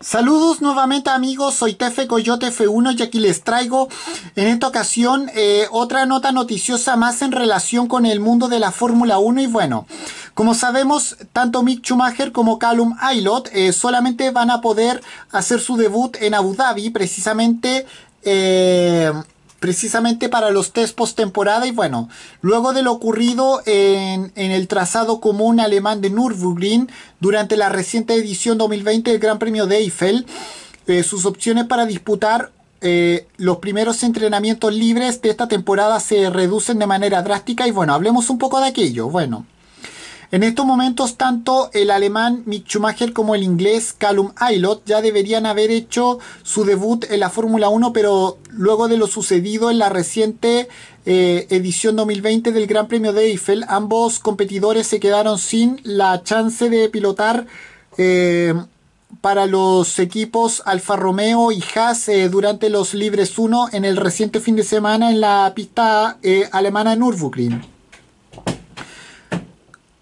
Saludos nuevamente amigos, soy Tefe Coyote F1 y aquí les traigo en esta ocasión eh, otra nota noticiosa más en relación con el mundo de la Fórmula 1 y bueno, como sabemos tanto Mick Schumacher como Callum Aylot eh, solamente van a poder hacer su debut en Abu Dhabi precisamente eh, precisamente para los test temporada y bueno, luego de lo ocurrido en, en, el trazado común alemán de Nürburgring durante la reciente edición 2020 del Gran Premio de Eiffel, eh, sus opciones para disputar eh, los primeros entrenamientos libres de esta temporada se reducen de manera drástica y bueno, hablemos un poco de aquello. Bueno. En estos momentos, tanto el alemán Mick Schumacher como el inglés Callum Aylot ya deberían haber hecho su debut en la Fórmula 1, pero luego de lo sucedido en la reciente eh, edición 2020 del Gran Premio de Eiffel, ambos competidores se quedaron sin la chance de pilotar. Eh, para los equipos Alfa Romeo y Haas eh, durante los Libres 1 en el reciente fin de semana en la pista alemana de Nürburgring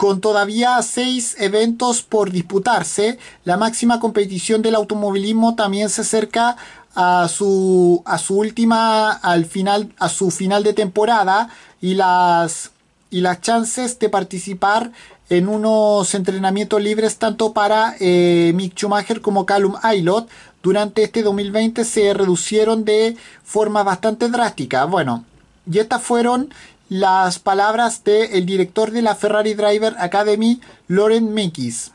con todavía seis eventos por disputarse. La máxima competición del automovilismo también se acerca a su, a su última, al final, a su final de temporada y las, y las chances de participar en unos entrenamientos libres tanto para eh, Mick Schumacher como Callum Aylot durante este 2020 se reducieron de forma bastante drástica. Bueno, y estas fueron las palabras del el director de la Ferrari Driver Academy, Loren Mekis.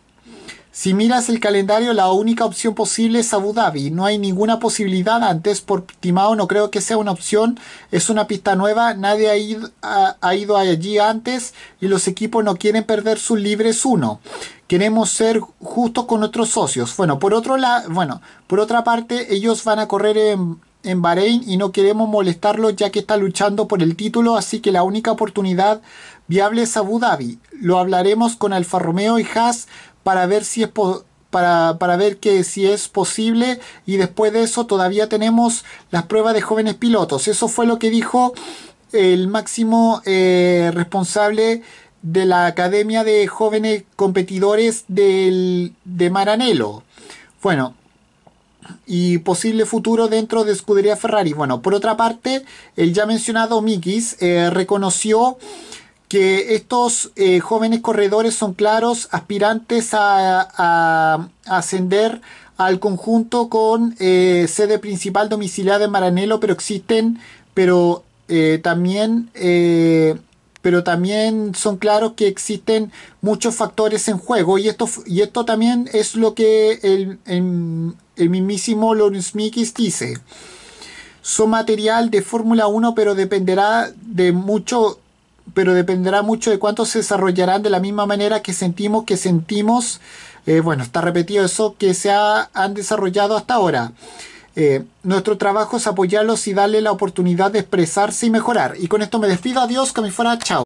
Si miras el calendario, la única opción posible es Abu Dhabi. No hay ninguna posibilidad antes, por Timao no creo que sea una opción. Es una pista nueva, nadie ha ido, ha, ido allí antes y los equipos no quieren perder sus libres uno. Queremos ser justos con nuestros socios. Bueno, por otro lado, bueno, por otra parte, ellos van a correr en, en Bahrein y no queremos molestarlo ya que está luchando por el título, así que la única oportunidad viable es Abu Dhabi. Lo hablaremos con Alfa Romeo y Haas para ver si es para, para, ver que si es posible y después de eso todavía tenemos las pruebas de jóvenes pilotos. Eso fue lo que dijo el máximo eh, responsable de la Academia de Jóvenes Competidores del, de Maranello. Bueno, y posible futuro dentro de Escudería Ferrari. Bueno, por otra parte, el ya mencionado Mikis eh, reconoció que estos eh, jóvenes corredores son claros aspirantes a, ascender al conjunto con eh, sede principal domiciliada de Maranelo, pero existen, pero también pero también son claros que existen muchos factores en juego y esto, y esto también es lo que el mismísimo Lorenz Mikis dice, son material de Fórmula 1, pero dependerá de mucho pero dependerá mucho de cuánto se desarrollarán de la misma manera que sentimos que sentimos, eh, bueno, está repetido eso, que se han desarrollado hasta ahora. Eh, nuestro trabajo es apoyarlos y darle la oportunidad de expresarse y mejorar. Y con esto me despido, adiós, que me fuera, chao.